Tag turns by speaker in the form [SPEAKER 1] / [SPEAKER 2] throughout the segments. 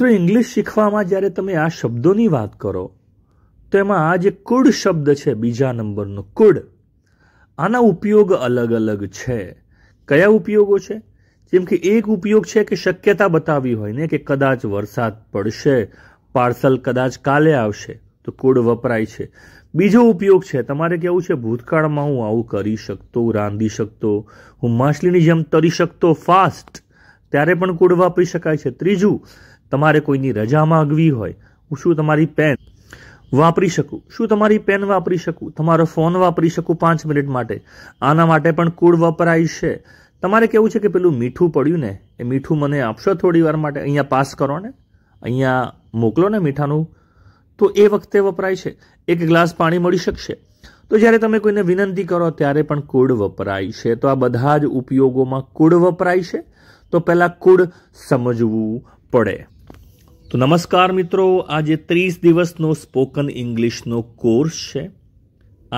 [SPEAKER 1] મિત્રો ઇંગ્લિશ શીખવામાં જ્યારે તમે આ શબ્દોની વાત કરો તો એમાં આ જે કુડ શબ્દ છે બીજા નંબરનો કુડ આના ઉપયોગ અલગ અલગ છે કયા ઉપયોગો છે જેમ કે એક ઉપયોગ છે કે શક્યતા બતાવી હોય ને કે કદાચ વરસાદ પડશે પાર્સલ કદાચ કાલે આવશે તો કુડ વપરાય છે બીજો ઉપયોગ છે તમારે કેવું છે ભૂતકાળમાં હું આવું કરી શકતો રાંધી શકતો હું માછલીની જેમ તરી શકતો ફાસ્ટ ત્યારે પણ કુડ વાપરી શકાય છે ત્રીજું તમારે કોઈની રજા માગવી હોય હું શું તમારી પેન વાપરી શકું શું તમારી પેન વાપરી શકું તમારો ફોન વાપરી શકું પાંચ મિનિટ માટે આના માટે પણ કુળ વપરાય છે તમારે કેવું છે કે પેલું મીઠું પડ્યું ને એ મીઠું મને આપશો થોડી વાર માટે અહીંયા પાસ કરો ને અહીંયા મોકલો ને મીઠાનું તો એ વખતે વપરાય છે એક ગ્લાસ પાણી મળી શકશે તો જ્યારે તમે કોઈને વિનંતી કરો ત્યારે પણ કુળ વપરાય છે તો આ બધા જ ઉપયોગોમાં કુળ વપરાય છે તો પહેલાં કુળ સમજવું પડે તો નમસ્કાર મિત્રો આજે ત્રીસ દિવસનો સ્પોકન ઇંગ્લિશનો કોર્સ છે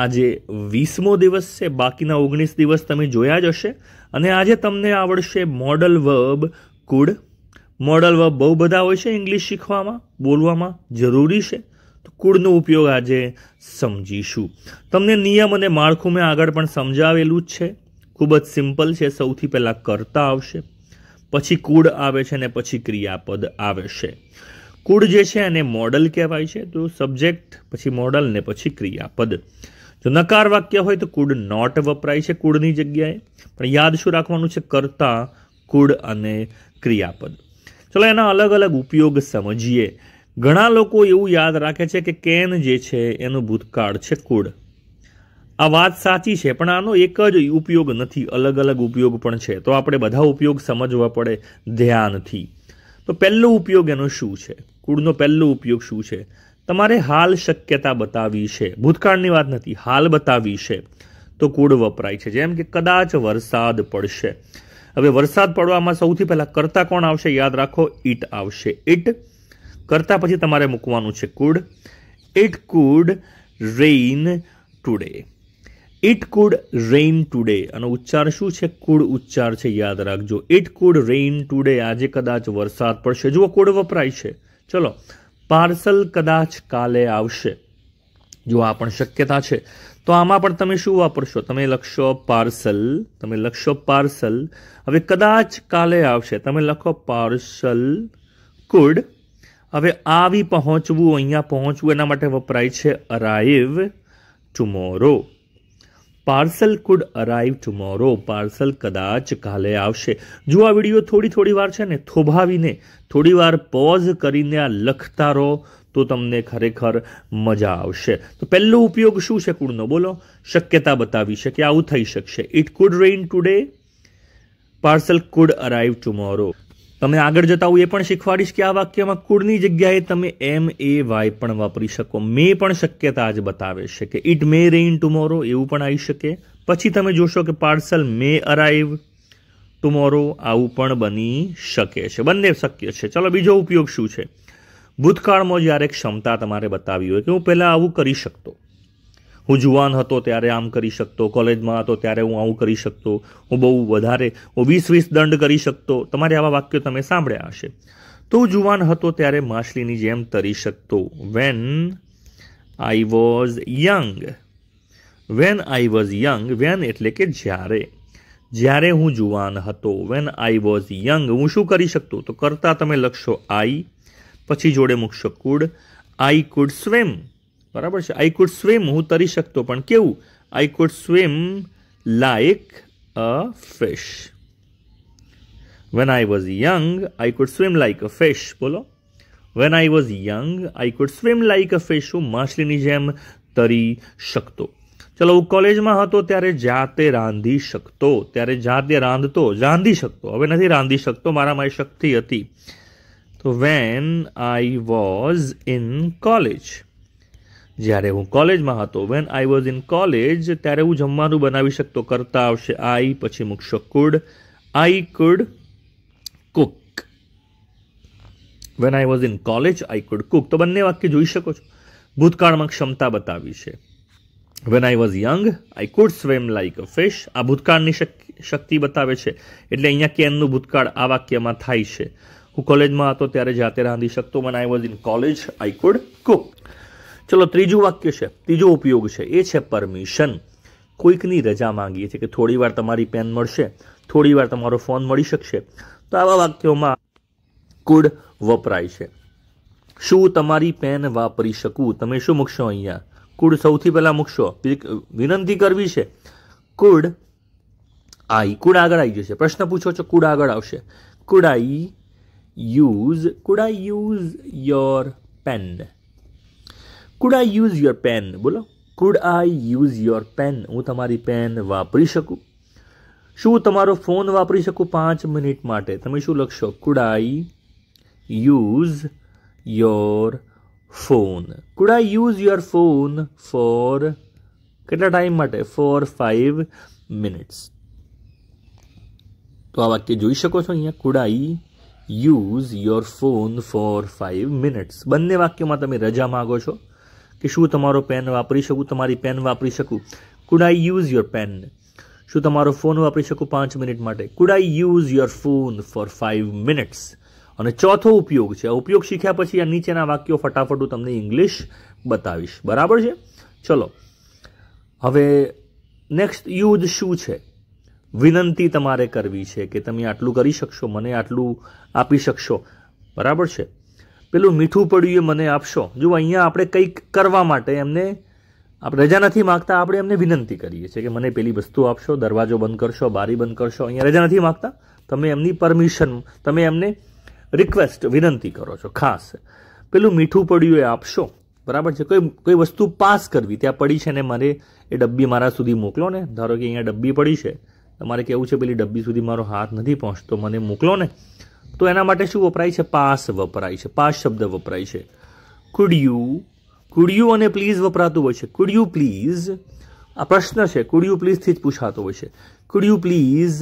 [SPEAKER 1] આજે વીસમો દિવસ છે બાકીના ઓગણીસ દિવસ તમે જોયા જ હશે અને આજે તમને આવડશે modal verb could modal verb બહુ બધા હોય છે ઇંગ્લિશ શીખવામાં બોલવામાં જરૂરી છે તો કુડનો ઉપયોગ આજે સમજીશું તમને નિયમ અને માળખું મેં આગળ પણ સમજાવેલું જ છે ખૂબ જ સિમ્પલ છે સૌથી પહેલાં કરતા આવશે પછી કુડ આવે છે અને પછી ક્રિયાપદ આવે છે કુળ જે છે એને મોડલ કહેવાય છે તો સબ્જેક્ટ પછી મોડલ ને પછી ક્રિયાપદ જો નકાર વાક્ય હોય તો કુડ નોટ વપરાય છે કુળની જગ્યાએ પણ યાદ શું રાખવાનું છે કર્તા કુળ અને ક્રિયાપદ ચલો એના અલગ અલગ ઉપયોગ સમજીએ ઘણા લોકો એવું યાદ રાખે છે કે કેન જે છે એનું ભૂતકાળ છે કુળ આ વાત સાચી છે પણ આનો એક જ ઉપયોગ નથી અલગ અલગ ઉપયોગ પણ છે તો આપણે બધા ઉપયોગ સમજવા પડે ધ્યાનથી તો પહેલો ઉપયોગ એનો શું છે કુળનો પહેલો ઉપયોગ શું છે તમારે હાલ શક્યતા બતાવી છે ભૂતકાળની વાત નથી હાલ બતાવી છે તો કુળ વપરાય છે જેમ કે કદાચ વરસાદ પડશે હવે વરસાદ પડવામાં સૌથી પહેલાં કરતા કોણ આવશે યાદ રાખો ઈટ આવશે ઈટ કરતા પછી તમારે મૂકવાનું છે could it could rain today it could rain today અને ઉચ્ચાર શું છે કુડ ઉચ્ચાર છે યાદ રાખજો ઇટ કુડ રેઇન ટુડે આજે કદાચ વરસાદ પડશે જુઓ કુડ વપરાય છે ચલો પાર્સલ કદાચ કાલે આવશે જો આ પણ શક્યતા છે તો આમાં પણ તમે શું વાપરશો તમે લખશો પાર્સલ તમે લખશો પાર્સલ હવે કદાચ કાલે આવશે તમે લખો પાર્સલ કુડ હવે આવી પહોંચવું અહીંયા પહોંચવું એના માટે વપરાય છે arrive tomorrow parcel could arrive tomorrow parcel કદાચ કાલે આવશે જો આ વિડીયો થોડી થોડી વાર છે ને થોભાવીને થોડી વાર પોઝ કરીને આ લખતા રહો તો તમને ખરેખર મજા આવશે તો પહેલો ઉપયોગ શું છે કુડનો બોલો શક્યતા બતાવી છે કે આવું થઈ શકશે it could rain today parcel could arrive tomorrow તમને આગળ જતા હું એ પણ શીખવાડીશ કે આ વાક્યમાં કુળની જગ્યાએ તમે એમ એ વાય પણ વાપરી શકો મે પણ શક્યતા આજ બતાવે છે કે ઇટ મે રેઇન ટુમોરો એવું પણ આવી શકે પછી તમે જોશો કે પાર્સલ મે અરાઈવ ટુમોરો આવું પણ બની શકે છે બંને શક્ય છે ચલો બીજો ઉપયોગ શું છે ભૂતકાળમાં જ્યારે ક્ષમતા તમારે બતાવી હોય કે હું પહેલાં આવું કરી શકતો હું જુવાન હતો ત્યારે આમ કરી શકતો કોલેજમાં હતો ત્યારે હું આવું કરી શકતો હું બહુ વધારે હું વીસ વીસ દંડ કરી શકતો તમારે આવા વાક્યો તમે સાંભળ્યા હશે તો હું જુવાન હતો ત્યારે માછલીની જેમ તરી શકતો when I was young when I was young when એટલે કે જ્યારે જ્યારે હું જુવાન હતો વેન આઈ વોઝ યંગ હું શું કરી શકતો તો કરતાં તમે લખશો આઈ પછી જોડે મૂકશો કુડ આઈ કુડ સ્વિમ બરાબર છે આઈ કુડ સ્વિમ હું તરી શકતો પણ કેવું I could swim like a fish when I was young I could swim like a fish બોલો when I was young I could swim like a fish હું માછલીની જેમ તરી શકતો ચલો હું કોલેજમાં હતો ત્યારે જાતે રાંધી શકતો ત્યારે જાતે રાંધતો રાંધી શકતો હવે નથી રાંધી શકતો મારામાં એ શક્તિ હતી તો when I was in college જ્યારે હું કોલેજમાં હતો when I was in college ત્યારે હું જમવાનું બનાવી શકતો કરતા આવશે આઈ પછી મૂકશો could I could cook when I was in college I could cook તો બંને વાક્ય જોઈ શકો છો ભૂતકાળમાં ક્ષમતા બતાવી છે when I was young I could swim like a fish આ ભૂતકાળની શક્તિ બતાવે છે એટલે અહીંયા કેનનું ભૂતકાળ આ વાક્યમાં થાય છે હું કોલેજમાં હતો ત્યારે જાતે રાંધી શકતો when I was in college I could cook ચલો ત્રીજું વાક્ય છે ત્રીજો ઉપયોગ છે એ છે પરમિશન કોઈકની રજા માંગીએ છીએ કે થોડીવાર તમારી પેન મળશે થોડીવાર તમારો ફોન મળી શકશે તો આવા વાક્યોમાં કુડ વપરાય છે શું તમારી પેન વાપરી શકું તમે શું મૂકશો અહીંયા કુડ સૌથી પહેલાં મૂકશો વિનંતી કરવી છે કુડ આઈ કુડ આગળ આવી જશે પ્રશ્ન પૂછો છો કુડ આગળ આવશે could I use could I use your pen could I use your pen બોલો could I use your pen હું તમારી પેન વાપરી શકું શું તમારો ફોન વાપરી શકું પાંચ મિનિટ માટે તમે શું લખશો could I use your phone could I use your phone for કેટલા ટાઈમ માટે ફોર ફાઈવ મિનિટ્સ તો આ વાક્ય જોઈ શકો છો અહીંયા could I use your phone for five minutes બંને વાક્યોમાં તમે રજા માગો છો કે શું તમારો પેન વાપરી શકું તમારી પેન વાપરી શકું could I use your pen શું તમારો ફોન વાપરી શકું પાંચ મિનિટ માટે could I use your phone for five minutes અને ચોથો ઉપયોગ છે આ ઉપયોગ શીખ્યા પછી આ નીચેના વાક્યો ફટાફટ હું તમને ઇંગ્લિશ બતાવીશ બરાબર છે ચલો હવે નેક્સ્ટ યુઝ શું છે વિનંતી તમારે કરવી છે કે તમે આટલું કરી શકશો મને આટલું આપી શકશો બરાબર છે પેલું મીઠું પડ્યું એ મને આપશો જો અહીંયા આપણે કંઈક કરવા માટે એમને આપણે રજા નથી માગતા આપણે એમને વિનંતી કરીએ છીએ કે મને પેલી વસ્તુ આપશો દરવાજો બંધ કરશો બારી બંધ કરશો અહીંયા રજા નથી માગતા તમે એમની પરમિશન તમે એમને રિક્વેસ્ટ વિનંતી કરો છો ખાસ પેલું મીઠું પડ્યું એ આપશો બરાબર છે કોઈ કોઈ વસ્તુ પાસ કરવી ત્યાં પડી છે ને મારે એ ડબ્બી મારા સુધી મોકલો ને ધારો કે અહીંયા ડબ્બી પડી છે તમારે કેવું છે પેલી ડબ્બી સુધી મારો હાથ નથી પહોંચતો મને મોકલો ને તો એના માટે શું વપરાય છે પાસ વપરાય છે પાસ શબ્દ વપરાય છે કુડ યુ અને પ્લીઝ વપરાતું હોય છે કુડ પ્લીઝ આ પ્રશ્ન છે કુડ પ્લીઝથી જ પૂછાતો હોય છે could please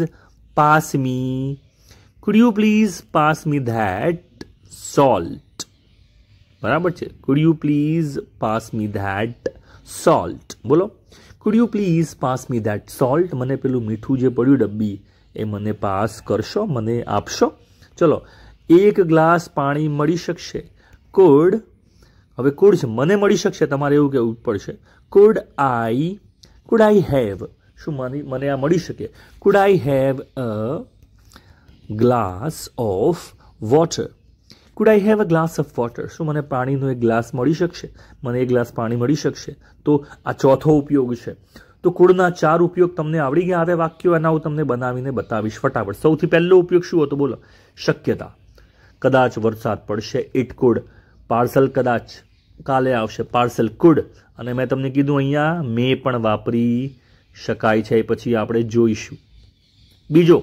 [SPEAKER 1] pass me could please pass me that salt બરાબર છે could please pass me that salt બોલો could you please pass me that salt મને પેલું મીઠું જે પડ્યું ડબ્બી એ મને પાસ કરશો મને આપશો ચલો એક ગ્લાસ પાણી મળી શકશે કુડ હવે કુડ છે મને મળી શકશે તમારે એવું કહેવું પડશે could I could I have શું મને મને આ મળી શકે could I have a glass of water could I have a glass of water શું મને પાણીનો એક ગ્લાસ મળી શકશે મને એક ગ્લાસ પાણી મળી શકશે તો આ ચોથો ઉપયોગ છે તો કુળના ચાર ઉપયોગ તમને આવડી ગયા આવે વાક્યો એના હું તમને બનાવીને બતાવીશ ફટાફટ સૌથી પહેલો ઉપયોગ શું હતો બોલો શક્યતા કદાચ વરસાદ પડશે ઇટ કુડ પાર્સલ કદાચ કાલે આવશે પાર્સલ કુડ અને મેં તમને કીધું અહીંયા મે પણ વાપરી શકાય છે એ પછી આપણે જોઈશું બીજો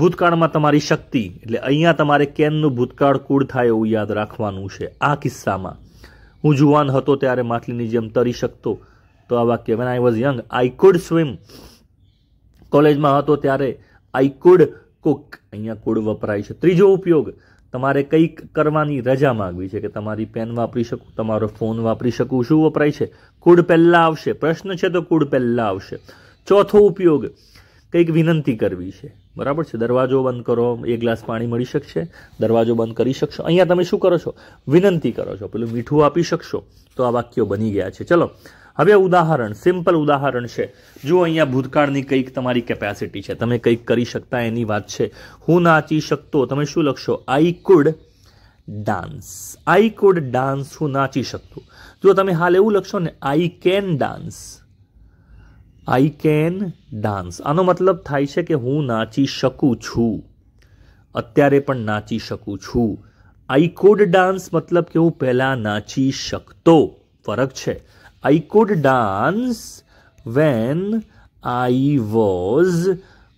[SPEAKER 1] ભૂતકાળમાં તમારી શક્તિ એટલે અહીંયા તમારે કેનનું ભૂતકાળ કુળ થાય એવું યાદ રાખવાનું છે આ કિસ્સામાં હું જુવાન હતો ત્યારે માટલીની જેમ તરી શકતો તો આ વાક્ય when I was young I could swim કોલેજમાં હતો ત્યારે આઈ કુડ કુક અહીંયા કુડ વપરાય છે ત્રીજો ઉપયોગ તમારે કંઈક કરવાની રજા માગવી છે કે તમારી પેન વાપરી શકું તમારો ફોન વાપરી શકું શું વપરાય છે કુડ પહેલાં આવશે પ્રશ્ન છે તો કુડ પહેલાં આવશે ચોથો ઉપયોગ કંઈક વિનંતી કરવી છે બરાબર છે દરવાજો બંધ કરો એક ગ્લાસ પાણી મળી શકશે દરવાજો બંધ કરી શકશો અહીંયા તમે શું કરો છો વિનંતી કરો છો પેલું મીઠું આપી શકશો તો આ વાક્યો બની ગયા છે ચલો હવે ઉદાહરણ સિમ્પલ ઉદાહરણ છે જો અહીંયા ભૂતકાળની કંઈક તમારી કેપેસિટી છે તમે કંઈક કરી શકતા એની વાત છે હું નાચી શકતો તમે શું લખશો I could dance I could dance હું નાચી શકતો જો તમે હાલ એવું લખશો ને I can dance I can dance આનો મતલબ થાય છે કે હું નાચી શકું છું અત્યારે પણ નાચી શકું છું આઈ કુડ ડાન્સ મતલબ કે હું પહેલાં નાચી શકતો ફરક છે I could dance when I was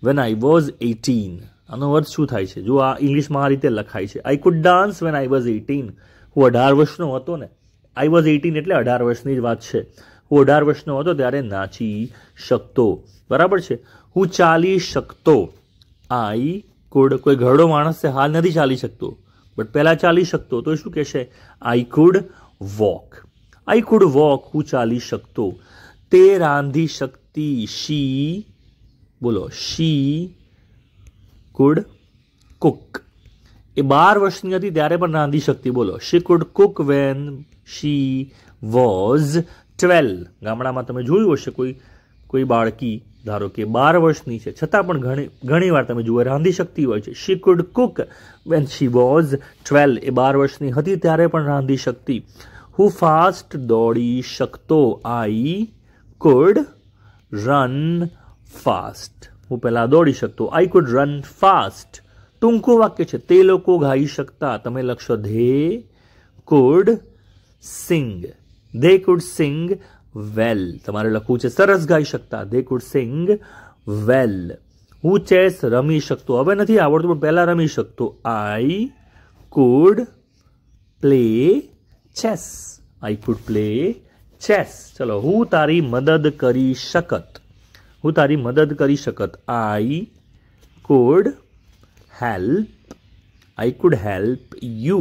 [SPEAKER 1] when I was 18 આનો અર્થ શું થાય છે જો આ ઇંગ્લિશમાં આ રીતે લખાય છે I could dance when I was eighteen હું અઢાર વર્ષનો હતો ને આઈ વોઝ એટીન એટલે અઢાર વર્ષની જ વાત છે હું અઢાર વર્ષનો હતો ત્યારે નાચી શકતો બરાબર છે હું ચાલી શકતો આઈ કુડ કોઈ ઘરડો માણસ છે હાલ નથી ચાલી શકતો બટ પહેલાં ચાલી શકતો તો શું કહેશે I could walk I could walk હું ચાલી શકતો તે રાંધી શકતી શી બોલો શી કુડ કુક એ બાર વર્ષની હતી ત્યારે પણ રાંધી શકતી બોલો she could cook when she was twelve ગામડામાં તમે જોયું હશે કોઈ કોઈ બાળકી ધારો કે બાર વર્ષની છે છતાં પણ ઘણી ઘણી વાર તમે જુઓ રાંધી શકતી હોય છે she could cook when she was twelve એ બાર વર્ષની હતી ત્યારે પણ રાંધી શકતી હું ફાસ્ટ દોડી શકતો આઈ કુડ રન ફાસ્ટ હું પહેલાં દોડી શકતો આઈ કુડ રન ફાસ્ટ ટૂંકું વાક્ય છે તે લોકો ગાઈ શકતા તમે લખશો they could sing they could sing well તમારે લખવું છે સરસ ગાઈ શકતા ધે કુડ સિંગ વેલ હું ચેસ રમી શકતો હવે નથી આવડતું પણ પહેલાં રમી શકતો I could play chess I could play chess ચલો હું તારી મદદ કરી શકત હું તારી મદદ કરી શકત I could help I could help you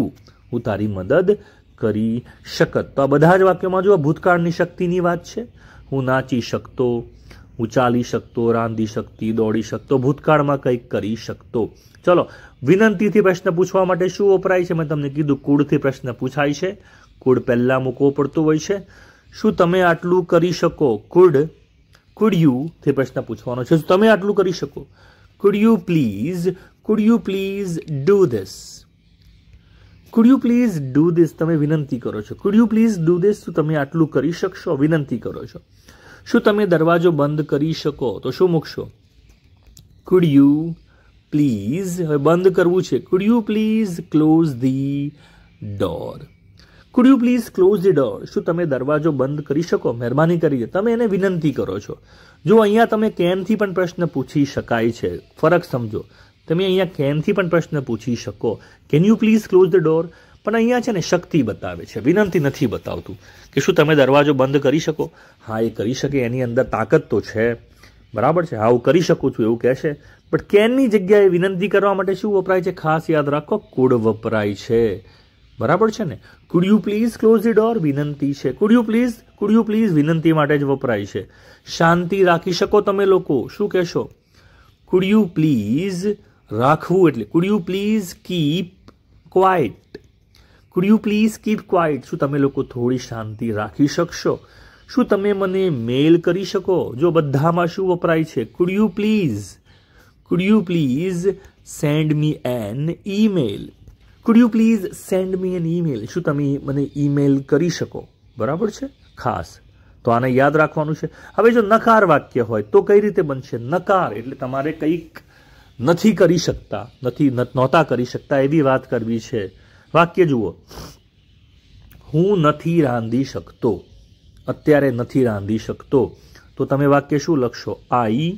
[SPEAKER 1] હું તારી મદદ કરી શકત તો આ બધા જ વાક્યોમાં જો ભૂતકાળની શક્તિની વાત છે હું નાચી શકતો હું ચાલી શકતો રાંધી શકતી દોડી શકતો ભૂતકાળમાં કંઈક કરી શકતો ચલો વિનંતીથી પ્રશ્ન પૂછવા માટે શું વપરાય છે મેં તમને કીધું કુળથી પ્રશ્ન પૂછાય છે કુડ પહેલાં મૂકવો પડતો હોય છે શું તમે આટલું કરી શકો કુડ કુડ યુ તે પ્રશ્ન પૂછવાનો છે શું તમે આટલું કરી શકો could you please could you please do this could you please do this તમે વિનંતી કરો છો could you please do this શું તમે આટલું કરી શકશો વિનંતી કરો છો શું તમે દરવાજો બંધ કરી શકો તો શું મૂકશો કુડ યુ પ્લીઝ હવે બંધ કરવું છે could you please close the door could you please close the door શું તમે દરવાજો બંધ કરી શકો મહેરબાની કરીને તમે એને વિનંતી કરો છો જો અહીંયા તમે કેમથી પણ પ્રશ્ન પૂછી શકાય છે ફરક સમજો તમે અહીંયા કેમથી પણ પ્રશ્ન પૂછી શકો can you please close the door પણ અહીંયા છે ને શક્તિ બતાવે છે વિનંતી નથી બતાવતું કે શું તમે દરવાજો બંધ કરી શકો હા એ કરી શકે એની અંદર તાકાત તો છે બરાબર છે હા હું કરી શકું છું એવું કહેશે બટ કેનની જગ્યાએ વિનંતી કરવા માટે શું વપરાય છે ખાસ યાદ રાખો કુડ વપરાય છે બરાબર છે ને could you please close the door વિનંતી છે could you please could you please વિનંતી માટે જ વપરાય છે શાંતિ રાખી શકો તમે લોકો શું કહેશો કુડ યુ પ્લીઝ રાખવું એટલે could you please keep quiet could you please keep quiet શું તમે લોકો થોડી શાંતિ રાખી શકશો શું તમે મને મેલ કરી શકો જો બધામાં શું વપરાય છે could you please could you please send me an email could you please send me an email શું તમે મને ઈમેલ કરી શકો બરાબર છે ખાસ તો આને યાદ રાખવાનું છે હવે જો નકાર વાક્ય હોય તો કઈ રીતે બનશે નકાર એટલે તમારે કંઈક નથી કરી શકતા નથી નહોતા કરી શકતા એવી વાત કરવી છે વાક્ય જુઓ હું નથી રાંધી શકતો અત્યારે નથી રાંધી શકતો તો તમે વાક્ય શું લખશો આઈ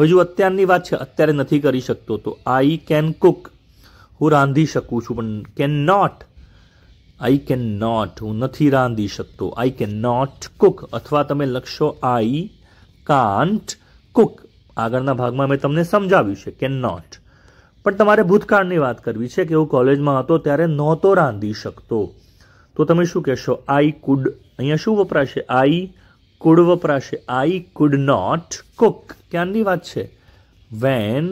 [SPEAKER 1] હવે જો અત્યારની વાત છે અત્યારે નથી કરી શકતો તો આઈ કેન કુક હું રાંધી શકું છું પણ can not I can not હું નથી રાંધી શકતો આઈ કેન નોટ કુક અથવા તમે લખશો આઈ કાન્ટ કુક આગળના ભાગમાં મેં તમને સમજાવ્યું છે કેન નોટ પણ તમારે ભૂતકાળની વાત કરવી છે કે હું કોલેજમાં હતો ત્યારે નહોતો રાંધી શકતો તો તમે શું કહેશો આઈ કુડ અહીંયા શું વપરાશે આઈ કુડ વપરાશે આઈ કુડ નોટ કુક ક્યારની વાત છે when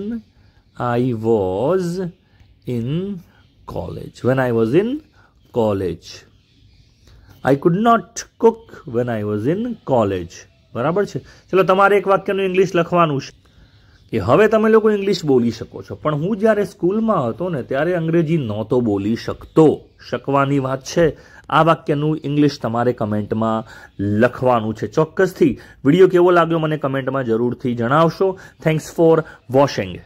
[SPEAKER 1] I was in college. When I was in college. I could not cook when I was in college બરાબર છે ચલો તમારે એક વાક્યનું ઇંગ્લિશ લખવાનું છે કે હવે તમે લોકો ઇંગ્લિશ બોલી શકો છો પણ હું જ્યારે સ્કૂલમાં હતો ને ત્યારે અંગ્રેજી નહોતો બોલી શકતો શકવાની વાત છે આ વાક્યનું ઇંગ્લિશ તમારે કમેન્ટમાં લખવાનું છે ચોક્કસથી વિડીયો કેવો લાગ્યો મને કમેન્ટમાં જરૂરથી જણાવશો થેન્ક્સ ફોર વોશિંગ